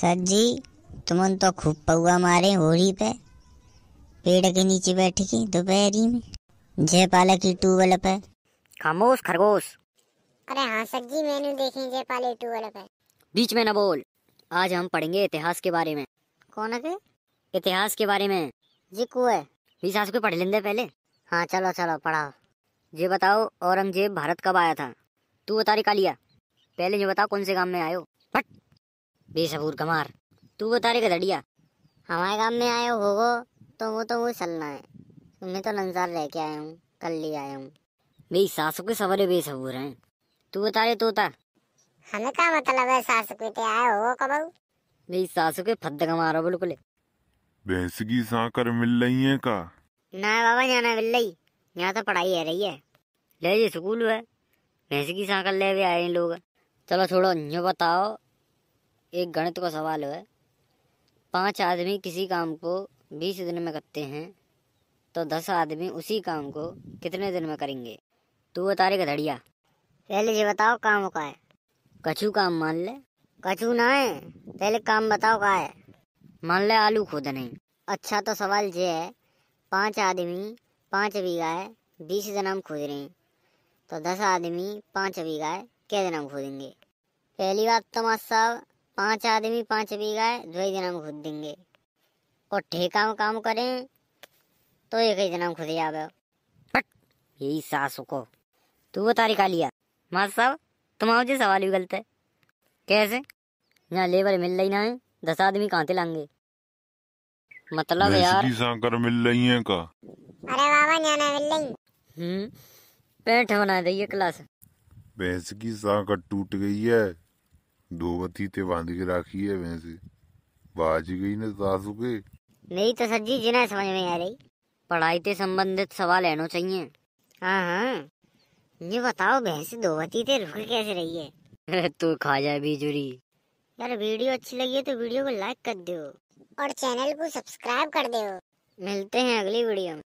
sir जी तुमन तो खूब पौआ मारे होड़ी पे पेड़ के नीचे बैठ के दोपहरी में जयपाला की टूवल पे खामोश खरगोश अरे हाँ सर जी मैंने देखे जयपाले टूवल पे बीच में न बोल आज हम पढ़ेंगे इतिहास के बारे में कौन है इतिहास के बारे में जी कुए बीस सास को पढ़ लेंगे पहले हाँ चलो चलो पढ़ाओ ये बताओ औरंगजेब भारत कब आया था तू बता रही कालिया पहले ये बताओ कौन से काम में आयो फट बेसबूर कमार तू बता रहे गधड़िया हमारे काम में आए हो गो तो वो तो वो चलना है मैं तो लंजार रह के आया हूँ कल ले आया हूँ मेरी सासू के सवाल बेसबूर हैं तू बता रहे तोता हमें क्या मतलब है सासू के ते आए हो कबू मेरी सासू के फद्द कमार हो बिल्कुल भैंस की साकर मिल रही है का ना बाबा जाना मिल रही यहाँ तो पढ़ाई है रही है ले जी स्कूल है भैंस की साकर ले भी आए लोग चलो छोड़ो यो बताओ एक गणित का सवाल है पांच आदमी किसी काम को बीस दिन में करते हैं तो दस आदमी उसी काम को कितने दिन में करेंगे तू उतारे घड़िया पहले ये बताओ काम का है कछु काम मान ले कछु ना है पहले काम बताओ का है मान ले आलू खोद नहीं अच्छा तो सवाल ये है पांच आदमी पांच बीघा है बीस दिन हम खोज रहे हैं तो दस आदमी पाँच बीघा है कै दिन हम खोदेंगे पहली बात तो मास्टर साहब पांच आदमी पांच बीघा है दो ही दिन हम खुद देंगे और ठेका में काम करें तो एक ही दिन हम खुद आ गए यही सासू को तू वो तारी तारीख लिया मास्टर साहब तुम्हारा जो सवाल भी गलत है कैसे यहाँ लेबर मिल रही ना है दस आदमी कहाँ लाएंगे मतलब यार सांकर मिल रही है का अरे बाबा न्याना मिल रही हम्म पेंट होना है क्लास भैंस की सांकर टूट गई है धोवती ते बांध के राखी है वैसे बाज गई ने सासू के नहीं तो सर जी जिन्हें समझ में आ रही पढ़ाई से संबंधित सवाल है चाहिए हाँ हाँ ये बताओ भैंस धोवती ते रुक कैसे रही है तू खा जा बीजुरी यार वीडियो अच्छी लगी है तो वीडियो को लाइक कर दो और चैनल को सब्सक्राइब कर दो मिलते हैं अगली वीडियो में